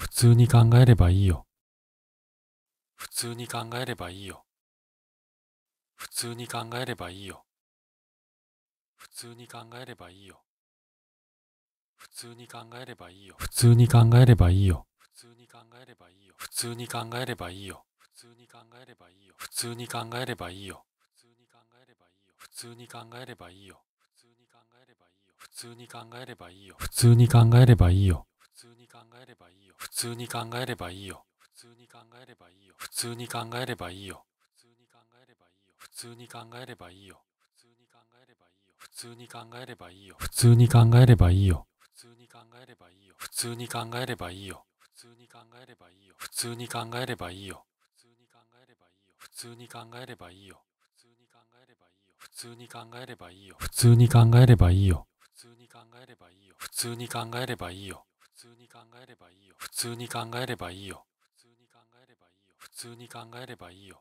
普通に考えればいいよ。普通に考えればいいよ。普通に考えればいいよ。普通に考えればいいよ。普通に考えればいいよ。普通に考えればいいよ。普通に考えればいいよ。普通に考えればいいよ。普通に考えればいいよ。普通に考えればいいよ。普通に考えればいいよ。普通に考えればいいよ。普通に考えればいいよ。普通に考えればいいよ。普通に考えればいいよ。通に考えればいいよ普通に考えればいいよ普通に考えればいいよ普通に考えればいいよ普通に考えればいいよ普通に考えればいいよ普通に考えればいいよ普通に考えればいいよ普通に考えればいいよ普通に考えればいいよ普通に考えればいいよ普通に考えればいいよ普通に考えればいいよ普通に考えればいいよ普通に考えればいいよ普通に考えればいいよ普通に考えればいいよ普通に考えればいいよ普通に考えればいいよ通に考えればいいよ普通に考えればいいよ普通に考えればいいよ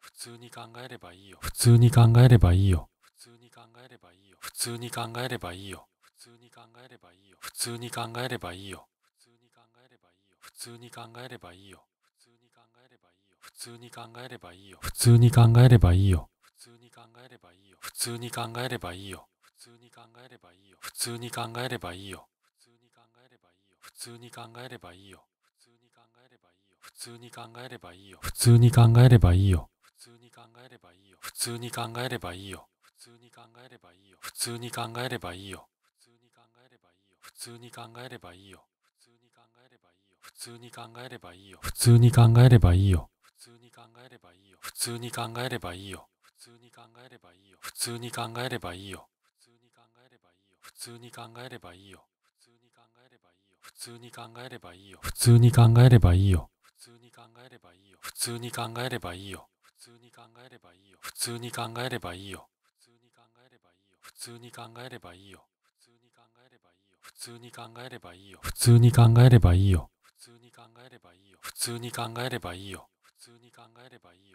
普通に考えればいいよ普通に考えればいいよ普通に考えればいいよ普通に考えればいいよ普通に考えればいいよ普通に考えればいいよ普通に考えればいいよ普通に考えればいいよ普通に考えればいいよ普通に考えればいいよ普通に考えればいいよ普通に考えればいいよ普通に考えればいいよ普通に考えればいいよ普通に考えればいいよ普通に考えればいいよ普通に考えればいいよ普通に考えればいいよ普通に考えればいいよ普通に考えればいいよ普通に考えればいいよ普通に考えればいいよ普通に考えればいいよ普通に考えればいいよ普通に考えればいいよ普通に考えればいいよ普通に考えればいいよ普通に考えればいいよ普通に考えればいいよ普通に考えればいいよ普通に考えればいいよ普通に考えればいいよ普通に考えればいいよ普通に考えればいいよ通に考えればいいよ普通に考えればいいよ普通に考えればいいよ普通に考えればいいよ普通に考えればいいよ普通に考えればいいよ普通に考えればいいよ普通に考えればいいよ普通に考えればいいよ普通に考えればいいよ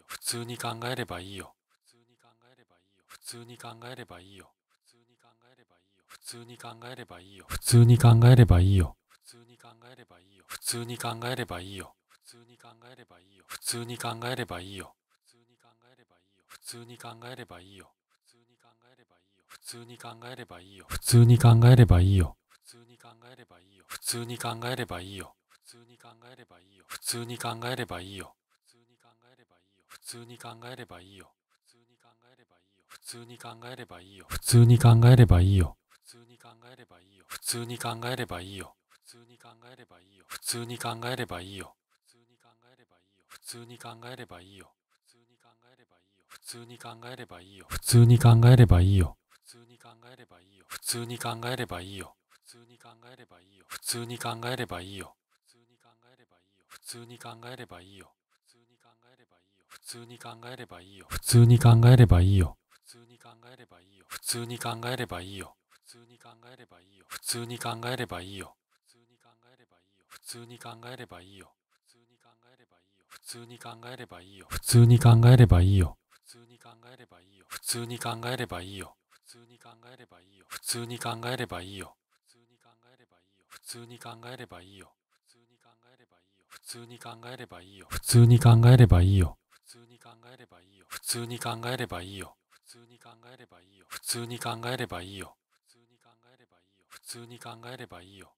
普通に考えればいいよ普通に考えればいいよ普通に考えればいいよ普通に考えればいいよ普通に考えればいいよ普通に考えればいいよ普通に考えればいいよ通に考えればいいよ普通に考えればいいよ普通に考えればいいよ普通に考えればいいよ普通に考えればいいよ普通に考えればいいよ普通に考えればいいよ普通に考えればいいよ普通に考えればいいよ普通に考えればいいよ普通に考えればいいよ普通に考えればいいよ普通に考えればいいよ普通に考えればいいよ普通に考えればいいよ普通に考えればいいよ普通に考えればいいよ普通に考えればいいよ普通に考えればいいよ普通に考えればいいよ通に考えればいいよ普通に考えればいいよ普通に考えればいいよ普通に考えればいいよ普通に考えればいいよ普通に考えればいいよ普通に考えればいいよ普通に考えればいいよ普通に考えればいいよ普通に考えればいいよ普通に考えればいいよ普通に考えればいいよ普通に考えればいいよ普通に考えればいいよ普通に考えればいいよ普通に考えればいいよ普通に考えればいいよ普通に考えればいいよ普通に考えればいいよ普通に考えればいいよ通に考えればいいよ普通に考えればいいよ普通に考えればいいよ普通に考えればいいよ普通に考えればいいよ普通に考えればいいよ普通に考えればいいよ普通に考えればいいよ普通に考えればいいよ普通に考えればいいよ普通に考えればいいよ普通に考えればいいよ普通に考えればいいよ普通に考えればいいよ普通に考えればいいよ普通に考えればいいよ普通に考えればいいよ普通に考えればいいよ普通に考えればいいよ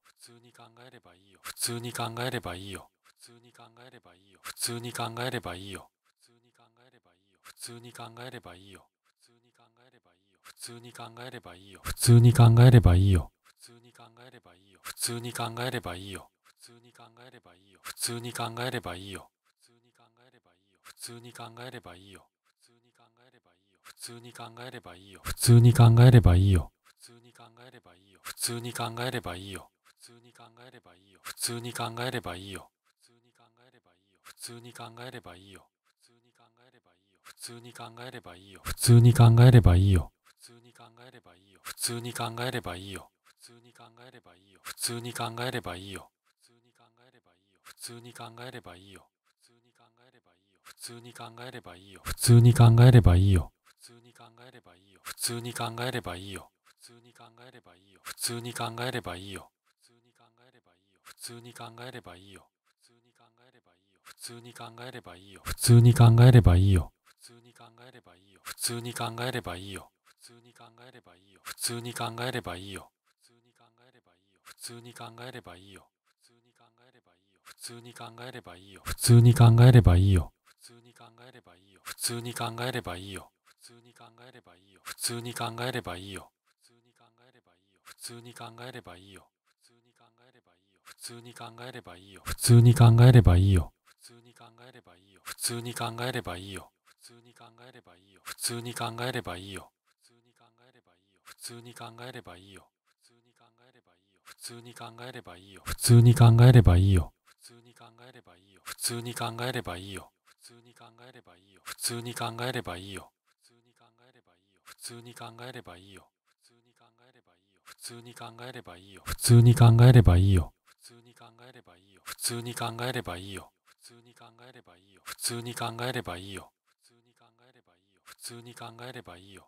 通に考えればいいよ普通に考えればいいよ普通に考えればいいよ普通に考えればいいよ普通に考えればいいよ普通に考えればいいよ普通に考えればいいよ普通に考えればいいよ普通に考えればいいよ普通に考えればいいよ普通に考えればいいよ普通に考えればいいよ普通に考えればいいよ普通に考えればいいよ普通に考えればいいよ普通に考えればいいよ普通に考えればいいよ普通に考えればいいよ普通に考えればいいよ普通に考えればいいよ通に考えればいいよ普通に考えればいいよ普通に考えればいいよ普通に考えればいいよ普通に考えればいいよ普通に考えればいいよ普通に考えればいいよ普通に考えればいいよ普通に考えればいいよ普通に考えればいいよ普通に考えればいいよ普通に考えればいいよ普通に考えればいいよ普通に考えればいいよ普通に考えればいいよ普通に考えればいいよ普通に考えればいいよ普通に考えればいいよ普通に考えればいいよ普通に考えればいいよ通に考えればいいよ普通に考えればいいよ普通に考えればいいよ普通に考えればいいよ普通に考えればいいよ普通に考えればいいよ普通に考えればいいよ普通に考えればいいよ普通に考えればいいよ普通に考えればいいよ普通に考えればいいよ普通に考えればいいよ普通に考えればいいよ普通に考えればいいよ普通に考えればいいよ普通に考えればいいよ普通に考えればいいよ普通に考えればいいよ普通に考えればいいよ普通に考えればいいよ普通に考えればいいよ普通に考えればいいよ普通に考えればいいよ普通に考えればいいよ普通に考えればいいよ普通に考えればいいよ普通に考えればいいよ普通に考えればいいよ普通に考えればいいよ普通に考えればいいよ普通に考えればいいよ普通に考えればいいよ普通に考えればいいよ普通に考えればいいよ普通に考えればいいよ普通に考えればいいよ普通に考えればいいよ普通に考えればいいよ普通に考えればいいよ普通に考えればいいよ普通に考えればいいよ普通に考えればいいよ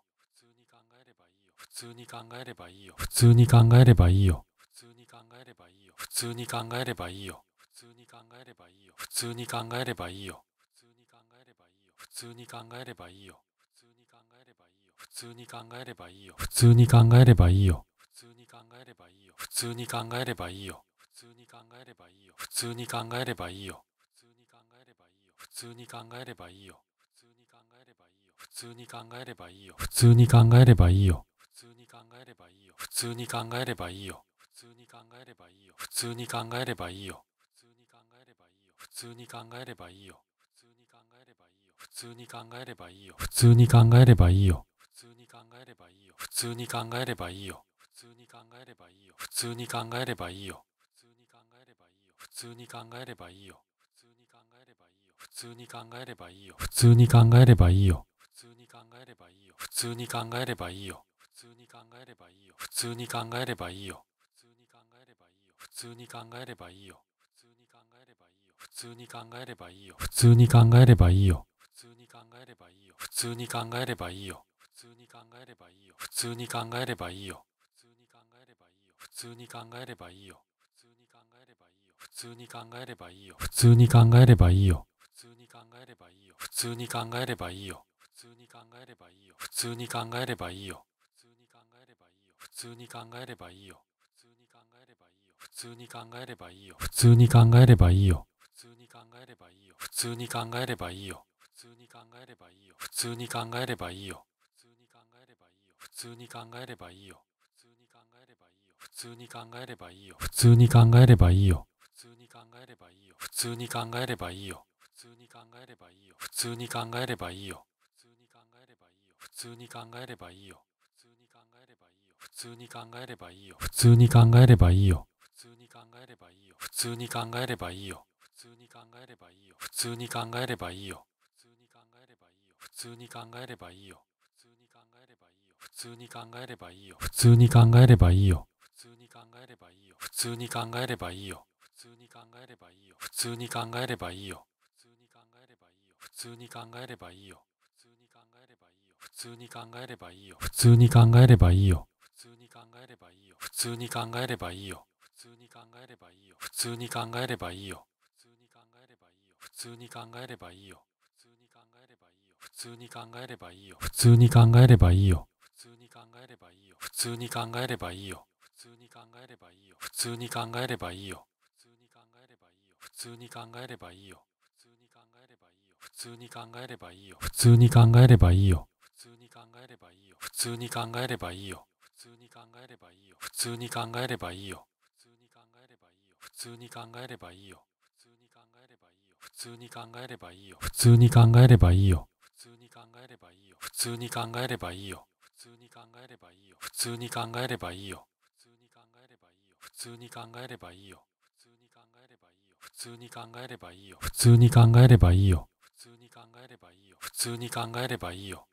普通に考えればいいよ普通に考えればいいよ普通に考えればいいよ普通に考えればいいよ普通に考えればいいよ普通に考えればいいよ普通に考えればいいよ普通に考えればいいよ普通に考えればいいよ普通に考えればいいよ普通に考えればいいよ普通に考えればいいよ普通に考えればいいよ普通に考えればいいよ通に考えればいいよ普通に考えればいいよ普通に考えればいいよ普通に考えればいいよ普通に考えればいいよ普通に考えればいいよ普通に考えればいいよ普通に考えればいいよ普通に考えればいいよ普通に考えればいいよ普通に考えればいいよ普通に考えればいいよ普通に考えればいいよ普通に考えればいいよ普通に考えればいいよ普通に考えればいいよ普通に考えればいいよ普通に考えればいいよ普通に考えればいいよ通に考えればいいよ普通に考えればいいよ普通に考えればいいよ普通に考えればいいよ普通に考えればいいよ普通に考えればいいよ普通に考えればいいよ普通に考えればいいよ普通に考えればいいよ普通に考えればいいよ普通に考えればいいよ普通に考えればいいよ普通に考えればいいよ普通に考えればいいよ普通に考えればいいよ普通に考えればいいよ普通に考えればいいよ普通に考えればいいよ通に考えればいいよ普通に考えればいいよ普通に考えればいいよ普通に考えればいいよ普通に考えればいいよ普通に考えればいいよ普通に考えればいいよ普通に考えればいいよ普通に考えればいいよ普通に考えればいいよ普通に考えればいいよ普通に考えればいいよ普通に考えればいいよ普通に考えればいいよ普通に考えればいいよ普通に考えればいいよ普通に考えればいいよ普通に考えればいいよ普通に考えればいいよ通に考えればいいよ普通に考えればいいよ普通に考えればいいよ普通に考えればいいよ普通に考えればいいよ普通に考えればいいよ普通に考えればいいよ普通に考えればいいよ普通に考えればいいよ普通に考えればいいよ普通に考えればいいよ普通に考えればいいよ普通に考えればいいよ普通に考えればいいよ普通に考えればいいよ普通に考えればいいよ普通に考えればいいよ普通に考えればいいよ普通に考えればいいよ普通に考えればいいよ普通に考えればいいよ普通に考えればいいよ普通に考えればいいよ普通に考えればいいよ普通に考えればいいよ普通に考えればいいよ普通に考えればいいよ普通に考えればいいよ普通に考えればいいよ普通に考えればいいよ普通に考えればいいよ普通に考えればいいよ普通に考えればいいよ普通に考えればいいよ普通に考えればいいよ普通に考えればいいよ普通に考えればいいよ普通に考えればいいよ通に考えればいいよ普通に考えればいいよ普通に考えればいいよ普通に考えればいいよ普通に考えればいいよ普通に考えればいいよ普通に考えればいいよ普通に考えればいいよ普通に考えればいいよ普通に考えればいいよ普通に考えればいいよ普通に考えればいいよ普通に考えればいいよ普通に考えればいいよ普通に考えればいいよ普通に考えればいいよ普通に考えればいいよ普通に考えればいいよ普通に考えればいいよ普通に考えればいいよ普通に考えればいいよ普通に考えればいいよ普通に考えればいいよ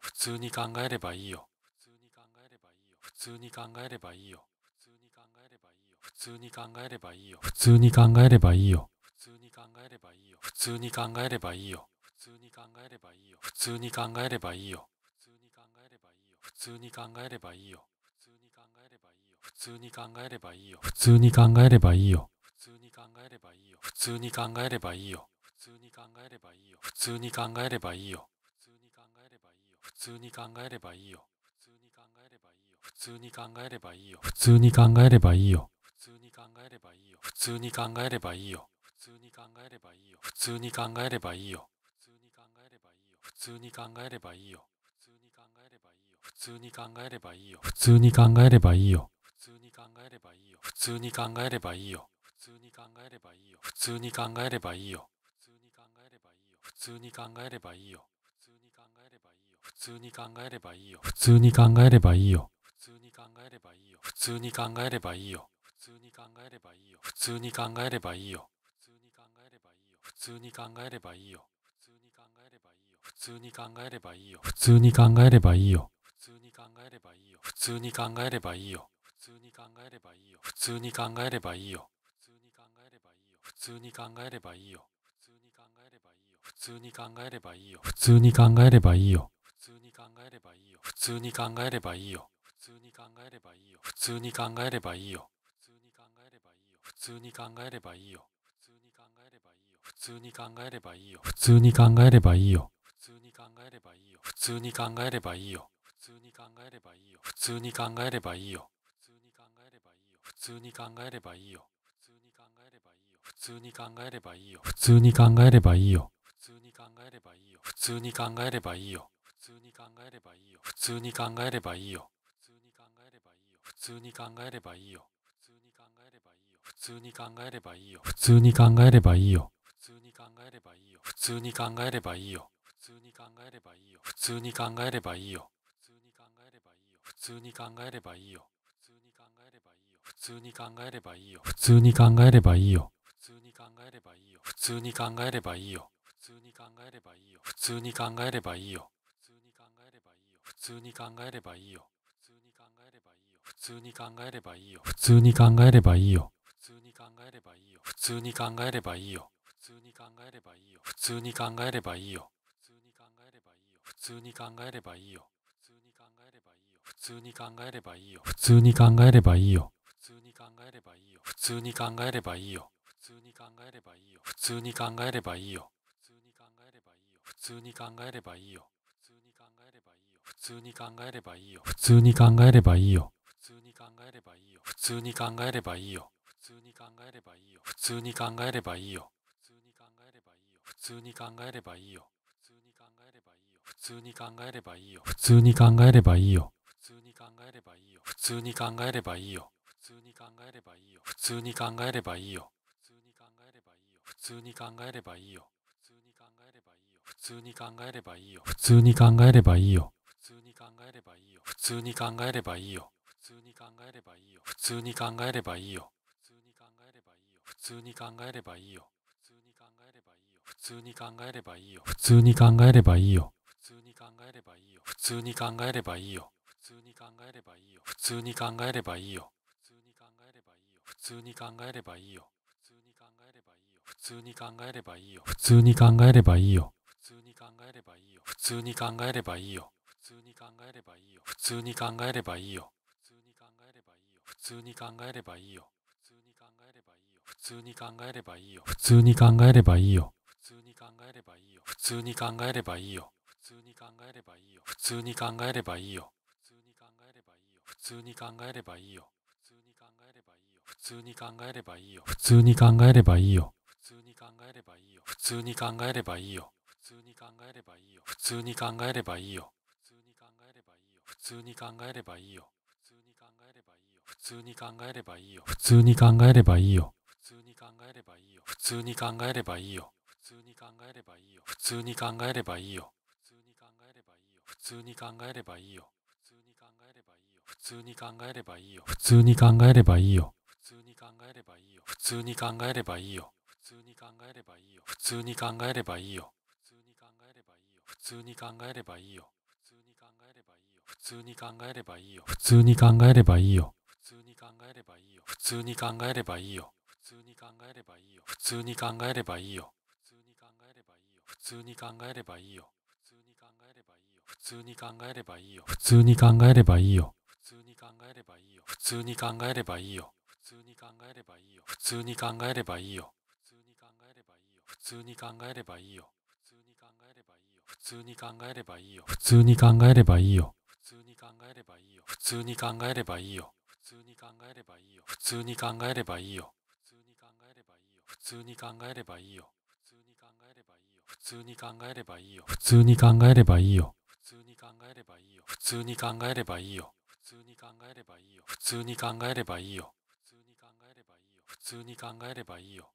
普通に考えればいいよ普通に考えればいいよ普通に考えればいいよ普通に考えればいいよ普通に考えればいいよ普通に考えればいいよ普通に考えればいいよ普通に考えればいいよ普通に考えればいいよ普通に考えればいいよ普通に考えればいいよ普通に考えればいいよ普通に考えればいいよ普通に考えればいいよ普通に考えればいいよ通に考えればいいよ普通に考えればいいよ普通に考えればいいよ普通に考えればいいよ普通に考えればいいよ普通に考えればいいよ普通に考えればいいよ普通に考えればいいよ普通に考えればいいよ普通に考えればいいよ普通に考えればいいよ普通に考えればいいよ普通に考えればいいよ普通に考えればいいよ普通に考えればいいよ普通に考えればいいよ普通に考えればいいよ普通に考えればいいよ普通に考えればいいよ通に考えればいいよ普通に考えればいいよ普通に考えればいいよ普通に考えればいいよ普通に考えればいいよ普通に考えればいいよ普通に考えればいいよ普通に考えればいいよ普通に考えればいいよ普通に考えればいいよ普通に考えればいいよ普通に考えればいいよ普通に考えればいいよ普通に考えればいいよ普通に考えればいいよ普通に考えればいいよ普通に考えればいいよ普通に考えればいいよ普通に考えればいいよ通に考えればいいよ普通に考えればいいよ普通に考えればいいよ普通に考えればいいよ普通に考えればいいよ普通に考えればいいよ普通に考えればいいよ普通に考えればいいよ普通に考えればいいよ普通に考えればいいよ普通に考えればいいよ普通に考えればいいよ普通に考えればいいよ普通に考えればいいよ普通に考えればいいよ普通に考えればいいよ普通に考えればいいよ普通に考えればいいよ通に考えればいいよ普通に考えればいいよ普通に考えればいいよ普通に考えればいいよ普通に考えればいいよ普通に考えればいいよ普通に考えればいいよ普通に考えればいいよ普通に考えればいいよ普通に考えればいいよ普通に考えればいいよ普通に考えればいいよ普通に考えればいいよ普通に考えればいいよ普通に考えればいいよ普通に考えればいいよ普通に考えればいいよ普通に考えればいいよ普通に考えればいいよ普通に考えればいいよ普通に考えればいいよ普通に考えればいいよ普通に考えればいいよ普通に考えればいいよ普通に考えればいいよ普通に考えればいいよ普通に考えればいいよ普通に考えればいいよ普通に考えればいいよ普通に考えればいいよ普通に考えればいいよ普通に考えればいいよ普通に考えればいいよ普通に考えればいいよ普通に考えればいいよ普通に考えればいいよ通に考えればいいよ普通に考えればいいよ普通に考えればいいよ普通に考えればいいよ普通に考えればいいよ普通に考えればいいよ普通に考えればいいよ普通に考えればいいよ普通に考えればいいよ普通に考えればいいよ普通に考えればいいよ普通に考えればいいよ普通に考えればいいよ普通に考えればいいよ普通に考えればいいよ普通に考えればいいよ普通に考えればいいよ普通に考えればいいよ普通に考えればいいよ通に考えればいいよ普通に考えればいいよ普通に考えればいいよ普通に考えればいいよ普通に考えればいいよ普通に考えればいいよ普通に考えればいいよ普通に考えればいいよ普通に考えればいいよ普通に考えればいいよ普通に考えればいいよ普通に考えればいいよ普通に考えればいいよ普通に考えればいいよ普通に考えればいいよ普通に考えればいいよ普通に考えればいいよ普通に考えればいいよ普通に考えればいいよ通に考えればいいよ普通に考えればいいよ普通に考えればいいよ普通に考えればいいよ普通に考えればいいよ普通に考えればいいよ普通に考えればいいよ普通に考えればいいよ普通に考えればいいよ普通に考えればいいよ普通に考えればいいよ普通に考えればいいよ普通に考えればいいよ普通に考えればいいよ普通に考えればいいよ普通に考えればいいよ普通に考えればいいよ普通に考えればいいよ普通に考えればいいよ普通に考えればいいよ通に考えればいいよ普通に考えればいいよ普通に考えればいいよ普通に考えればいいよ普通に考えればいいよ普通に考えればいいよ普通に考えればいいよ普通に考えればいいよ普通に考えればいいよ普通に考えればいいよ普通に考えればいいよ普通に考えればいいよ普通に考えればいいよ普通に考えればいいよ普通に考えればいいよ普通に考えればいいよ普通に考えればいいよ普通に考えればいいよ普通に考えればいいよ普通に考えればいいよ通に考えればいいよ普通に考えればいいよ普通に考えればいいよ普通に考えればいいよ普通に考えればいいよ普通に考えればいいよ普通に考えればいいよ普通に考えればいいよ普通に考えればいいよ普通に考えればいいよ普通に考えればいいよ普通に考えればいいよ普通に考えればいいよ普通に考えればいいよ普通に考えればいいよ普通に考えればいいよ普通に考えればいいよ普通に考えればいいよ普通に考えればいいよ普通に考えればいいよ通に考えればいいよ普通に考えればいいよ普通に考えればいいよ普通に考えればいいよ普通に考えればいいよ普通に考えればいいよ普通に考えればいいよ普通に考えればいいよ普通に考えればいいよ普通に考えればいいよ普通に考えればいいよ普通に考えればいいよ普通に考えればいいよ普通に考えればいいよ普通に考えればいいよ普通に考えればいいよ普通に考えればいいよ普通に考えればいいよ普通に考えればいいよ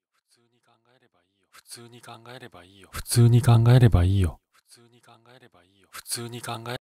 普通に考えればいいよ普通に考えればいいよ普通に考えればいいよ普通に考え